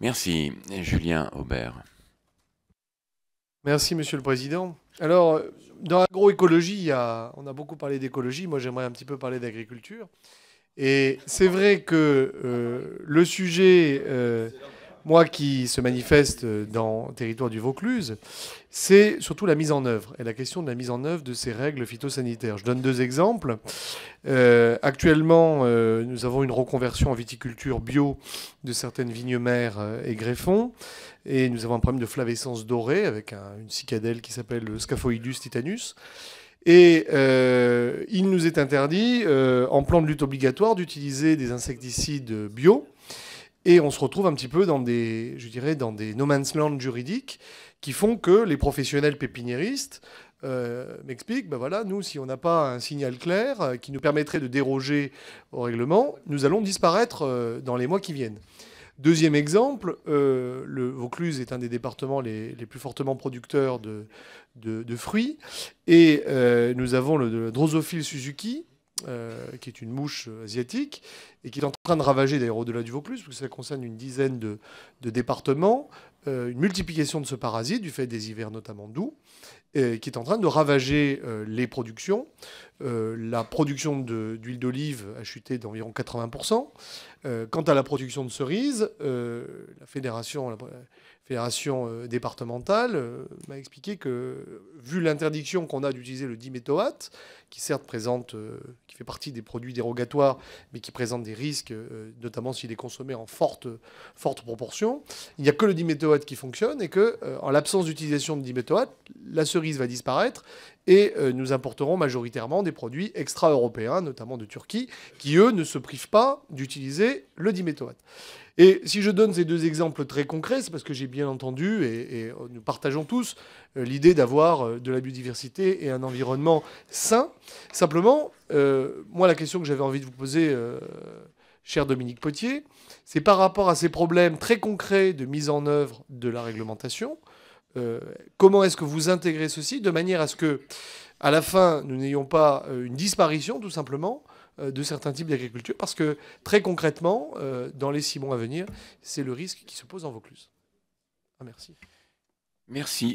Merci, Julien Aubert. Merci, Monsieur le Président. Alors, dans l'agroécologie, on a beaucoup parlé d'écologie. Moi, j'aimerais un petit peu parler d'agriculture. Et c'est vrai que euh, le sujet euh, moi qui se manifeste euh, dans le territoire du Vaucluse, c'est surtout la mise en œuvre et la question de la mise en œuvre de ces règles phytosanitaires. Je donne deux exemples. Euh, actuellement, euh, nous avons une reconversion en viticulture bio de certaines vignes mères et greffons. Et nous avons un problème de flavescence dorée avec une cicadelle qui s'appelle le Scaphoidus titanus. Et il nous est interdit, en plan de lutte obligatoire, d'utiliser des insecticides bio et on se retrouve un petit peu dans des, je dirais, dans des no man's land juridiques qui font que les professionnels pépiniéristes euh, m'expliquent, ben voilà, nous, si on n'a pas un signal clair euh, qui nous permettrait de déroger au règlement, nous allons disparaître euh, dans les mois qui viennent. Deuxième exemple, le Vaucluse est un des départements les, plus fortement producteurs de, fruits. Et nous avons le, drosophile Suzuki, qui est une mouche asiatique et qui est en train de ravager d'ailleurs au-delà du Vaucluse, parce que ça concerne une dizaine de, départements, euh, une multiplication de ce parasite, du fait des hivers notamment doux, qui est en train de ravager euh, les productions. Euh, la production d'huile d'olive a chuté d'environ 80%. quant à la production de cerises, la fédération, fédération départementale m'a expliqué que, vu l'interdiction qu'on a d'utiliser le diméthoate, qui certes présente, qui fait partie des produits dérogatoires, mais qui présente des risques euh, notamment s'il est consommé en forte, forte proportion. Il n'y a que le diméthoate qui fonctionne et que, euh, en l'absence d'utilisation de diméthoate, la cerise va disparaître et euh, nous importerons majoritairement des produits extra-européens, notamment de Turquie, qui eux ne se privent pas d'utiliser le diméthoate. Et si je donne ces deux exemples très concrets, c'est parce que j'ai bien entendu, et, nous partageons tous, l'idée d'avoir de la biodiversité et un environnement sain. Simplement, moi, la question que j'avais envie de vous poser cher Dominique Potier, c'est par rapport à ces problèmes très concrets de mise en œuvre de la réglementation. Euh, comment est-ce que vous intégrez ceci de manière à ce que, à la fin, nous n'ayons pas euh, une disparition, tout simplement, euh, de certains types d'agriculture Parce que, très concrètement, dans les six mois à venir, c'est le risque qui se pose en Vaucluse. Ah, merci. Merci.